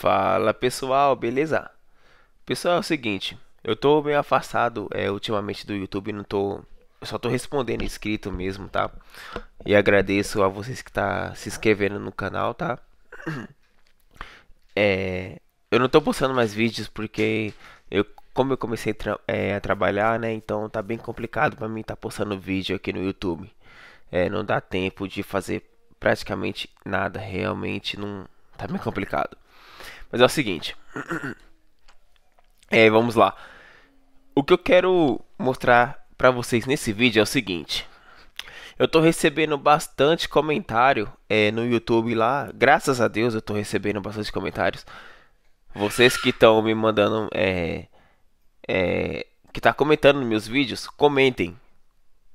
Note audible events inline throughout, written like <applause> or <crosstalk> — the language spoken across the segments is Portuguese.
Fala pessoal, beleza? Pessoal, é o seguinte, eu tô meio afastado é, ultimamente do YouTube, não tô. Eu só tô respondendo inscrito mesmo, tá? E agradeço a vocês que tá se inscrevendo no canal, tá? É, eu não tô postando mais vídeos porque eu, como eu comecei tra é, a trabalhar, né? Então tá bem complicado para mim estar tá postando vídeo aqui no YouTube. É, não dá tempo de fazer praticamente nada, realmente não tá bem complicado. Mas é o seguinte. É, vamos lá. O que eu quero mostrar para vocês nesse vídeo é o seguinte. Eu tô recebendo bastante comentário é, no YouTube lá. Graças a Deus eu tô recebendo bastante comentários. Vocês que estão me mandando. É, é, que tá comentando nos meus vídeos, comentem.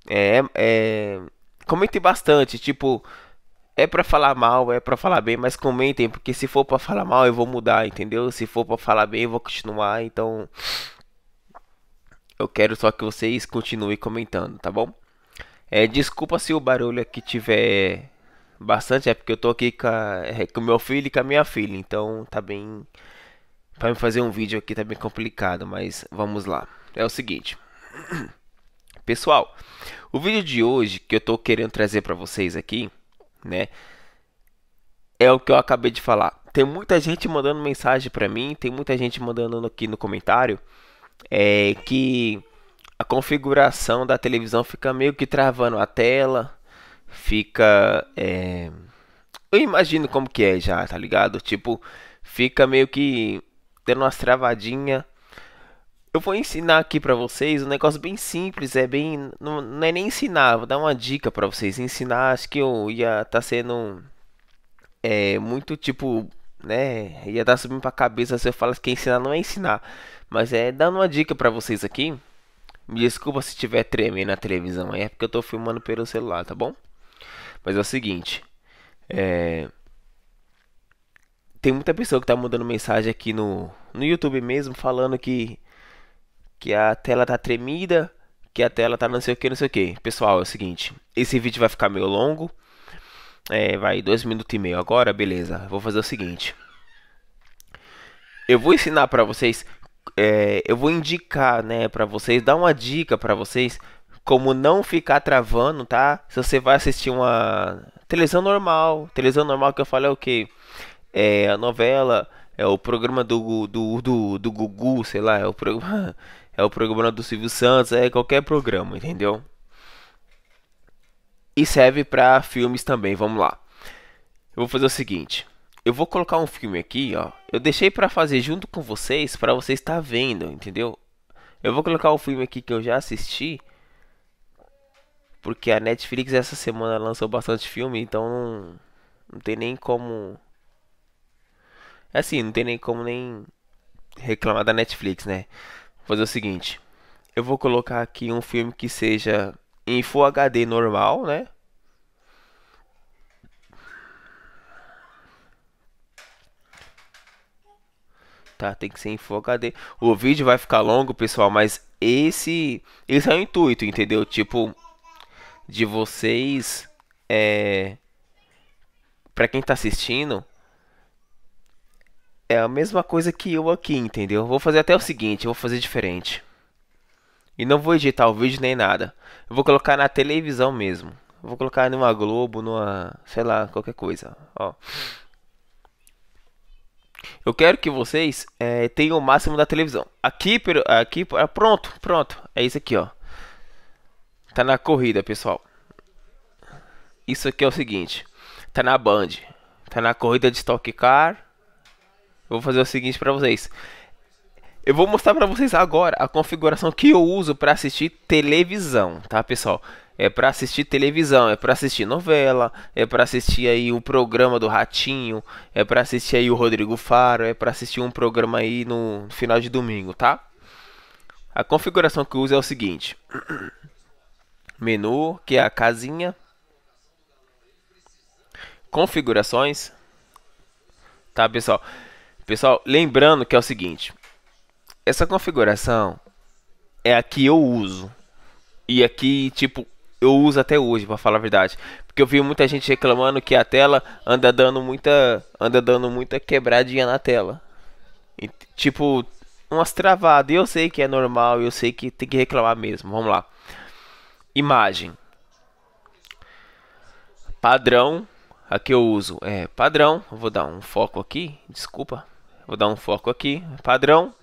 É, é, comentem bastante. Tipo, é para falar mal, é para falar bem, mas comentem, porque se for para falar mal eu vou mudar, entendeu? Se for para falar bem eu vou continuar, então eu quero só que vocês continuem comentando, tá bom? É, desculpa se o barulho aqui tiver bastante, é porque eu tô aqui com, a, é, com meu filho e com a minha filha, então tá bem para me fazer um vídeo aqui tá bem complicado, mas vamos lá. É o seguinte, <clears throat> pessoal, o vídeo de hoje que eu tô querendo trazer para vocês aqui né? É o que eu acabei de falar. Tem muita gente mandando mensagem para mim, tem muita gente mandando aqui no comentário é, que a configuração da televisão fica meio que travando a tela, fica. É... Eu imagino como que é já, tá ligado? Tipo, fica meio que dando umas travadinhas eu vou ensinar aqui para vocês um negócio bem simples, é bem não, não é nem ensinar, vou dar uma dica para vocês ensinar. Acho que eu ia tá sendo é muito tipo, né, ia dar subindo para cabeça se eu falasse que ensinar não é ensinar, mas é dando uma dica para vocês aqui. Me desculpa se tiver tremendo na televisão aí, é porque eu tô filmando pelo celular, tá bom? Mas é o seguinte, é tem muita pessoa que tá mandando mensagem aqui no no YouTube mesmo falando que que a tela tá tremida, que a tela tá não sei o que, não sei o que. Pessoal, é o seguinte, esse vídeo vai ficar meio longo, é, vai dois minutos e meio agora, beleza. Vou fazer o seguinte, eu vou ensinar para vocês, é, eu vou indicar, né, para vocês, dar uma dica para vocês como não ficar travando, tá? Se você vai assistir uma televisão normal, televisão normal que eu falo é o que? É a novela, é o programa do, do, do, do Gugu, sei lá, é o programa. <laughs> é o programa do Silvio Santos, é qualquer programa, entendeu? E serve para filmes também, vamos lá. Eu vou fazer o seguinte, eu vou colocar um filme aqui, ó. Eu deixei para fazer junto com vocês, para vocês estar tá vendo, entendeu? Eu vou colocar o um filme aqui que eu já assisti, porque a Netflix essa semana lançou bastante filme, então não, não tem nem como é assim, não tem nem como nem reclamar da Netflix, né? fazer o seguinte. Eu vou colocar aqui um filme que seja em Full HD normal, né? Tá, tem que ser em Full HD. O vídeo vai ficar longo, pessoal, mas esse, esse é o intuito, entendeu? Tipo, de vocês, é... Pra quem tá assistindo, é a mesma coisa que eu aqui, entendeu? Vou fazer até o seguinte, vou fazer diferente. E não vou editar o vídeo nem nada. Eu vou colocar na televisão mesmo. Eu vou colocar numa Globo, numa, sei lá, qualquer coisa, ó. Eu quero que vocês é, tenham o máximo da televisão. Aqui, aqui, ah, pronto, pronto. É isso aqui, ó. Tá na corrida, pessoal. Isso aqui é o seguinte. Tá na Band. Tá na corrida de Stock Car vou fazer o seguinte para vocês. Eu vou mostrar para vocês agora a configuração que eu uso para assistir televisão, tá, pessoal? É para assistir televisão, é para assistir novela, é para assistir aí o programa do Ratinho, é para assistir aí o Rodrigo Faro, é para assistir um programa aí no final de domingo, tá? A configuração que eu uso é o seguinte: <clears throat> menu, que é a casinha, configurações, tá, pessoal? Pessoal, lembrando que é o seguinte: essa configuração é a que eu uso. E aqui, tipo, eu uso até hoje, para falar a verdade. Porque eu vi muita gente reclamando que a tela anda dando muita, anda dando muita quebradinha na tela. E, tipo, umas travadas. Eu sei que é normal, eu sei que tem que reclamar mesmo. Vamos lá. Imagem. Padrão. Aqui eu uso é padrão. Vou dar um foco aqui. Desculpa, Vou dar um foco aqui. Padrão.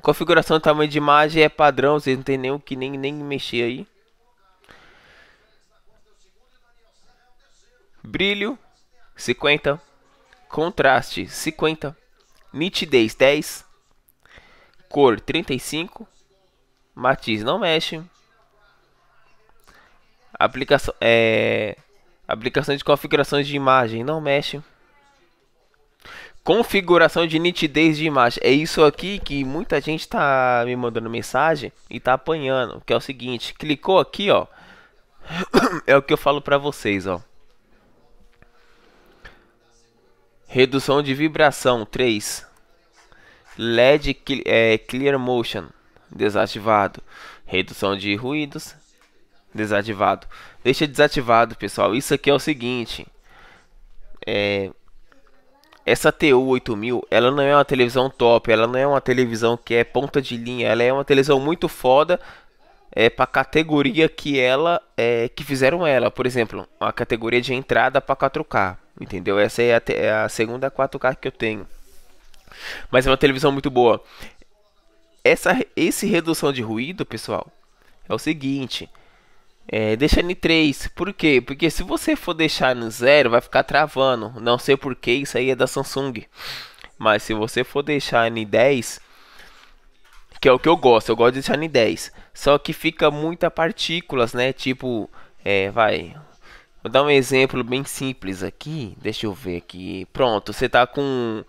Configuração do tamanho de imagem é padrão. Vocês não tem nem o que nem, nem mexer aí. Brilho. 50. Contraste. 50. Nitidez. 10. Cor. 35. Matiz. Não mexe. Aplicação. É... Aplicação de configurações de imagem. Não mexe configuração de nitidez de imagem. É isso aqui que muita gente tá me mandando mensagem e tá apanhando, que é o seguinte, clicou aqui, ó. <coughs> É o que eu falo para vocês, ó. Redução de vibração 3. LED é, Clear Motion desativado. Redução de ruídos desativado. Deixa desativado, pessoal. Isso aqui é o seguinte, é, essa TU8000, ela não é uma televisão top, ela não é uma televisão que é ponta de linha, ela é uma televisão muito foda é, para categoria que ela é, que fizeram ela, por exemplo, a categoria de entrada para 4K, entendeu? Essa é a, é a segunda 4K que eu tenho. Mas é uma televisão muito boa. Essa esse redução de ruído, pessoal, é o seguinte, é, deixa em 3. Por quê? Porque se você for deixar no zero, vai ficar travando. Não sei porquê, isso aí é da Samsung. Mas se você for deixar em 10, que é o que eu gosto, eu gosto de deixar em 10. Só que fica muita partículas, né? Tipo, é, vai. Vou dar um exemplo bem simples aqui. Deixa eu ver aqui. Pronto, você tá com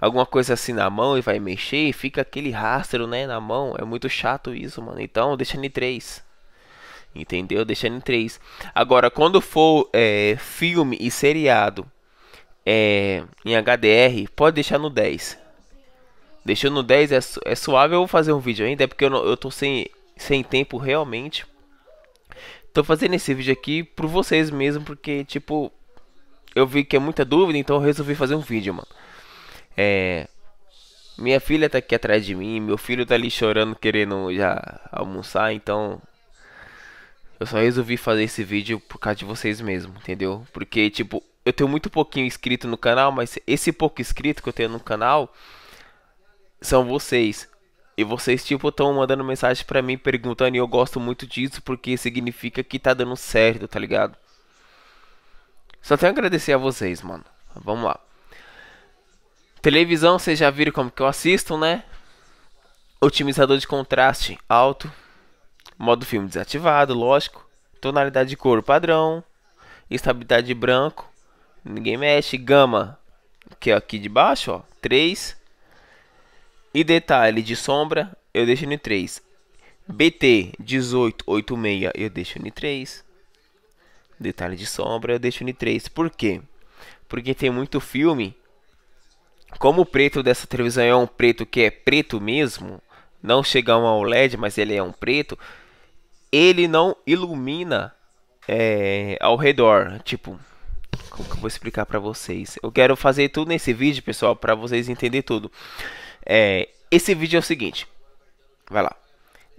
alguma coisa assim na mão e vai mexer e fica aquele rastro, né, na mão. É muito chato isso, mano. Então, deixa em 3 entendeu? Deixando em 3. Agora, quando for é, filme e seriado é, em HDR, pode deixar no 10. Deixou no 10 é, é suave, eu vou fazer um vídeo ainda, é porque eu, não, eu tô sem, sem tempo realmente. Tô fazendo esse vídeo aqui por vocês mesmo, porque, tipo, eu vi que é muita dúvida, então eu resolvi fazer um vídeo, mano. É... Minha filha tá aqui atrás de mim, meu filho tá ali chorando, querendo já almoçar, então eu só resolvi fazer esse vídeo por causa de vocês mesmo, entendeu? Porque, tipo, eu tenho muito pouquinho inscrito no canal, mas esse pouco inscrito que eu tenho no canal são vocês. E vocês, tipo, estão mandando mensagem pra mim perguntando e eu gosto muito disso porque significa que tá dando certo, tá ligado? Só tenho a agradecer a vocês, mano. Vamos lá. Televisão, vocês já viram como que eu assisto, né? Otimizador de contraste alto. Modo filme desativado, lógico. Tonalidade de couro padrão. Estabilidade de branco. Ninguém mexe. Gama, que é aqui de baixo, ó, 3. E detalhe de sombra, eu deixo no 3. BT 1886, eu deixo no 3. Detalhe de sombra, eu deixo no 3. Por quê? Porque tem muito filme. Como o preto dessa televisão é um preto que é preto mesmo, não chega a um oled mas ele é um preto ele não ilumina é, ao redor. Tipo, como que eu vou explicar para vocês? Eu quero fazer tudo nesse vídeo, pessoal, para vocês entenderem tudo. É, esse vídeo é o seguinte. Vai lá.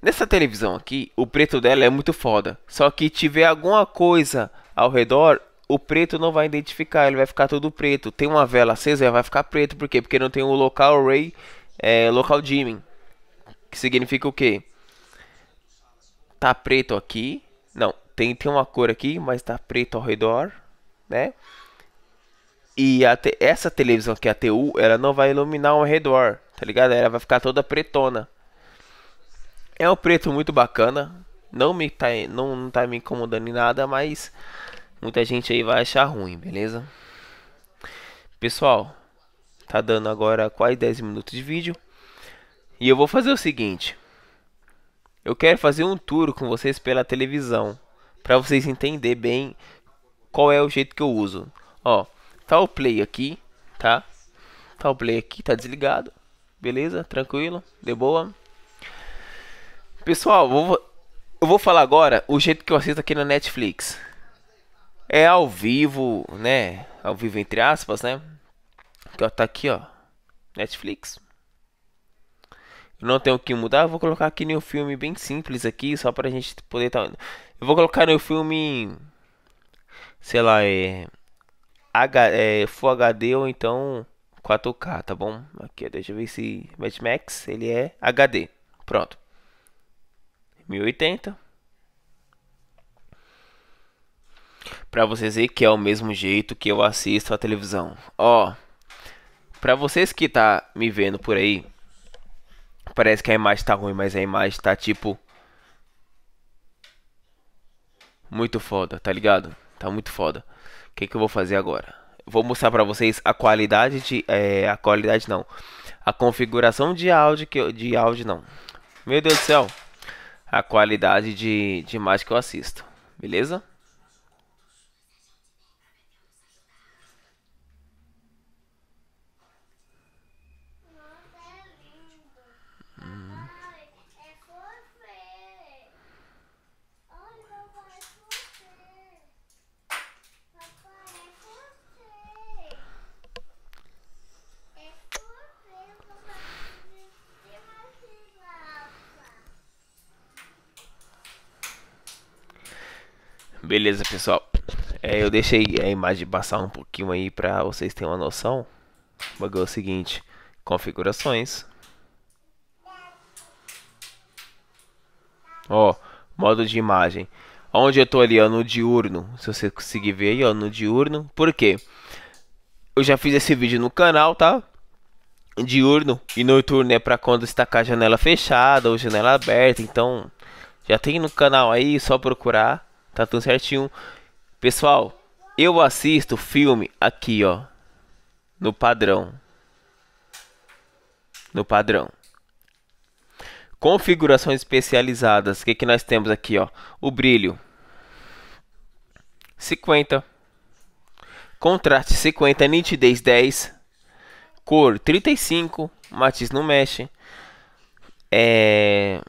Nessa televisão aqui, o preto dela é muito foda. Só que tiver alguma coisa ao redor, o preto não vai identificar, ele vai ficar todo preto. Tem uma vela acesa, vai ficar preto. Por quê? Porque não tem o local ray, é, local dimming. Que significa o quê? tá preto aqui. Não, tem, tem uma cor aqui, mas tá preto ao redor, né? E te, essa televisão que é a TU, ela não vai iluminar ao redor, tá ligado? Ela vai ficar toda pretona. É um preto muito bacana. Não me tá, não, não tá me incomodando em nada, mas muita gente aí vai achar ruim, beleza? Pessoal, tá dando agora quase 10 minutos de vídeo. E eu vou fazer o seguinte. Eu quero fazer um tour com vocês pela televisão, para vocês entender bem qual é o jeito que eu uso. Ó, tá o play aqui, tá? Tá o play aqui, tá desligado. Beleza? Tranquilo? De boa? Pessoal, vou, eu vou falar agora o jeito que eu assisto aqui na Netflix. É ao vivo, né? Ao vivo entre aspas, né? Que então, ó, tá aqui, ó. Netflix não tenho o que mudar, eu vou colocar aqui no filme bem simples aqui, só pra gente poder tá... Eu vou colocar no filme, sei lá, é, H, é Full HD ou então 4K, tá bom? Aqui, deixa eu ver se Mad Max, ele é HD, pronto. 1080. Pra vocês verem que é o mesmo jeito que eu assisto a televisão. Ó, pra vocês que tá me vendo por aí parece que a imagem tá ruim, mas a imagem tá tipo. Muito foda, tá ligado? Tá muito foda. O que, que eu vou fazer agora? Vou mostrar pra vocês a qualidade de. É, a qualidade não. A configuração de áudio que eu, De áudio não. Meu Deus do céu. A qualidade de, de imagem que eu assisto. Beleza? Beleza, pessoal. É, eu deixei a imagem passar um pouquinho aí para vocês terem uma noção. O bagulho é o seguinte, configurações. Ó, modo de imagem. Onde eu estou ali, ó, no diurno. Se você conseguir ver aí, ó, no diurno. Por quê? Eu já fiz esse vídeo no canal, tá? Diurno e noturno é para quando está com a janela fechada ou janela aberta. Então, já tem no canal aí, só procurar. Tá tudo certinho. Pessoal, eu assisto filme aqui, ó. No padrão. No padrão. Configurações especializadas. O que, que nós temos aqui, ó? O brilho. 50. Contraste 50, nitidez 10. Cor 35, matiz não mexe. É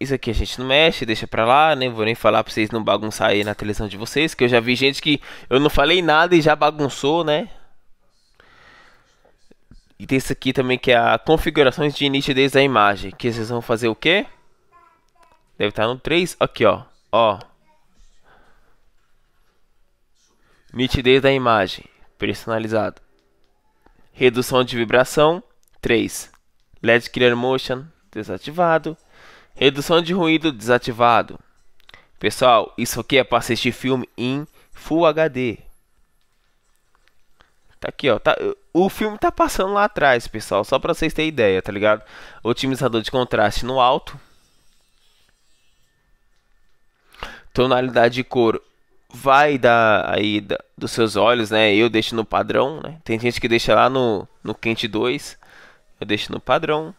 isso aqui a gente não mexe, deixa pra lá, nem né? vou nem falar pra vocês não bagunçar aí na televisão de vocês, que eu já vi gente que eu não falei nada e já bagunçou, né? E tem isso aqui também que é a configurações de nitidez da imagem, que vocês vão fazer o quê? Deve estar tá no 3, aqui ó, ó. Nitidez da imagem, personalizado. Redução de vibração, 3. LED Clear Motion, desativado. Redução de ruído desativado. Pessoal, isso aqui é para assistir filme em Full HD. Tá aqui, ó. Tá, o filme tá passando lá atrás, pessoal. Só pra vocês terem ideia, tá ligado? Otimizador de contraste no alto. Tonalidade de cor vai da, aí da, dos seus olhos, né? Eu deixo no padrão, né? Tem gente que deixa lá no, no quente 2. Eu deixo no padrão.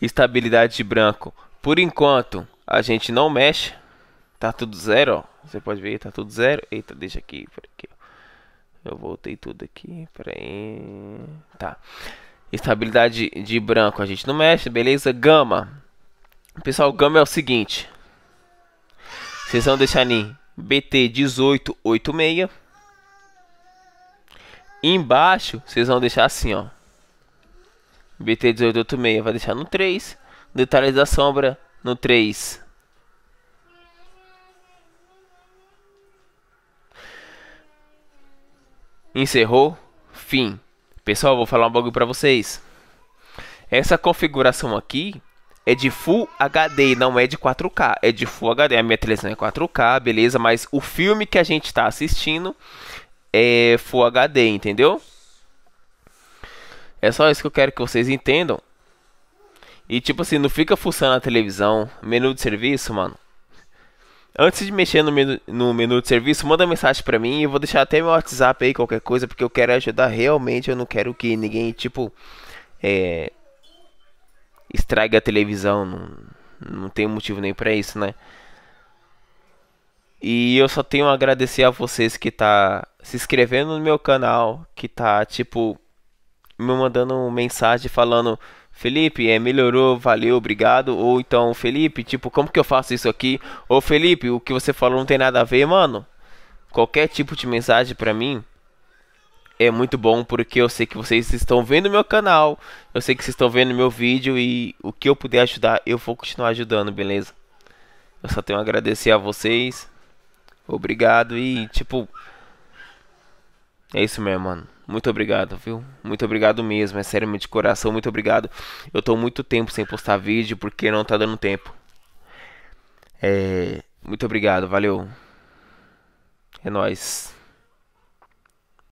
Estabilidade de branco. Por enquanto, a gente não mexe. Tá tudo zero, ó. Você pode ver, tá tudo zero. Eita, deixa aqui, aqui. Eu voltei tudo aqui, peraí. Tá. Estabilidade de branco a gente não mexe, beleza? Gama. Pessoal, gama é o seguinte. Vocês vão deixar em BT1886. Embaixo, vocês vão deixar assim, ó. BT1886 vai deixar no 3. Detalhes da sombra no 3. Encerrou. Fim. Pessoal, vou falar um bagulho pra vocês. Essa configuração aqui é de Full HD, não é de 4K. É de Full HD. A minha televisão é 4K, beleza? Mas o filme que a gente está assistindo é Full HD, entendeu? É só isso que eu quero que vocês entendam. E tipo assim, não fica fuçando a televisão, menu de serviço, mano. Antes de mexer no menu, no menu de serviço, manda mensagem pra mim. Eu vou deixar até meu WhatsApp aí, qualquer coisa, porque eu quero ajudar realmente. Eu não quero que ninguém, tipo, é, estrague a televisão. Não, não tem motivo nem pra isso, né? E eu só tenho a agradecer a vocês que tá se inscrevendo no meu canal, que tá, tipo, me mandando mensagem falando Felipe, é, melhorou, valeu, obrigado. Ou então, Felipe, tipo, como que eu faço isso aqui? Ou Felipe, o que você falou não tem nada a ver, mano. Qualquer tipo de mensagem pra mim é muito bom porque eu sei que vocês estão vendo meu canal, eu sei que vocês estão vendo meu vídeo e o que eu puder ajudar, eu vou continuar ajudando, beleza? Eu só tenho a agradecer a vocês. Obrigado e tipo é isso mesmo, mano. Muito obrigado, viu? Muito obrigado mesmo. É sério, meu de coração, muito obrigado. Eu tô muito tempo sem postar vídeo porque não tá dando tempo. É. Muito obrigado, valeu. É nóis.